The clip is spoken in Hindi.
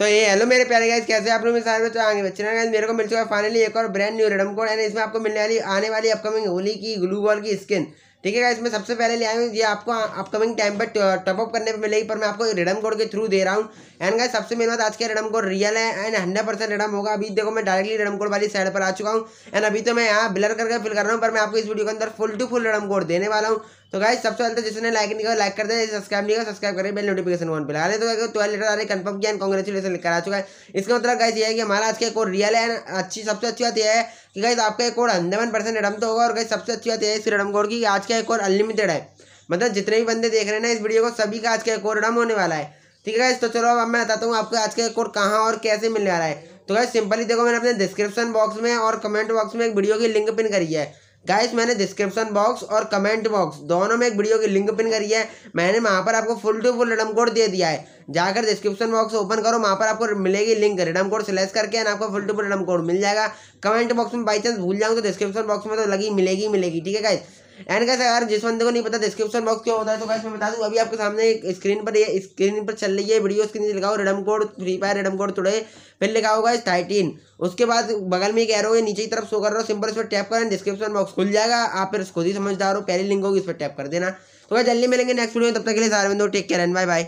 तो ये हेलो मेरे प्यारे गाइस कैसे आप लोग सारे बच्चे आगे बच्चे गाइस मेरे को मिल चुका है फाइनली एक और ब्रांड न्यू रेडम कोड है इसमें आपको मिलने वाली आने वाली अपकमिंग होली की ग्लू बॉल की स्किन ठीक है इसमें सबसे पहले ले आया ये आपको अपकमिंग टाइम पर टॉपअप करने पर मिलेगी पर मैं आपको रिडम कोड के थ्रू दे रहा हूँ एंड गाइस सबसे मेन बात आज के रिडम कोड रियल है एंड हंड्रेड परसेंट रिडम होगा अभी देखो मैं डायरेक्टली रिडम कोड वाली साइड पर आ चुका हूँ एंड अभी तो मैं यहाँ ब्लर करके फिल कर रहा हूँ पर मैं आपको इस वीडियो के अंदर full to full redeem code देने वाला हूँ तो गाइस सबसे पहले तो जिसने लाइक नहीं किया लाइक कर दे सब्सक्राइब नहीं किया सब्सक्राइब करें बेल नोटिफिकेशन वन पे लगा ले तो ट्वेल्व लीटर आने कंफर्म किया एंड कॉन्ग्रेचुलेसन लिखकर आ चुका है इसका मतलब गाइस ये है कि हमारा आज के कोड रियल है अच्छी सबसे अच्छी बात यह है कि गाइस आपका कोड हंड्रेड परसेंट रिडम तो होगा और गाइस सबसे अच्छी बात यह है इस रिडम कोड की आज के का एक और अनलिमिटेड है मतलब जितने भी बंदे देख रहे हैं ना इस वीडियो को सभी का आज का एक और रम होने वाला है ठीक है तो चलो अब मैं बताता हूँ आपको आज का एक और कहाँ और कैसे मिलने वाला है तो गाइस सिंपली देखो मैंने अपने डिस्क्रिप्शन बॉक्स में और कमेंट बॉक्स में एक वीडियो की लिंक पिन करी है गाइस मैंने डिस्क्रिप्शन बॉक्स और कमेंट बॉक्स दोनों में एक वीडियो की लिंक पिन करी है मैंने वहाँ पर आपको full to full redeem code दे दिया है जाकर डिस्क्रिप्शन बॉक्स ओपन करो वहाँ पर आपको मिलेगी लिंक रिडम कोड सिलेक्ट करके एंड आपको full to full redeem code मिल जाएगा कमेंट बॉक्स में बाई चांस भूल जाऊँ तो डिस्क्रिप्शन बॉक्स में तो लगी मिलेगी मिलेगी ठीक है गाइस एंड कैसे अगर जिस बंदे को नहीं पता डिस्क्रिप्शन बॉक्स क्या होता है तो कैसे मैं बता दूँ अभी आपके सामने स्क्रीन पर ये स्क्रीन पर चल रही है वीडियो उसके नीचे लिखा हो redeem code free fire redeem code today फिर लिखा होगा इस थर्टीन उसके बाद बगल में एक एरो है नीचे की तरफ शो कर रहा हो सिंपल इस पर टैप करें डिस्क्रिप्शन बॉक्स खुल जाएगा आप फिर खुद ही समझदार हो पहली लिंक होगी इस पर टैप कर देना तो भाई जल्दी मिलेंगे नेक्स्ट वीडियो में तब तक के लिए सारे बंदो take care and bye bye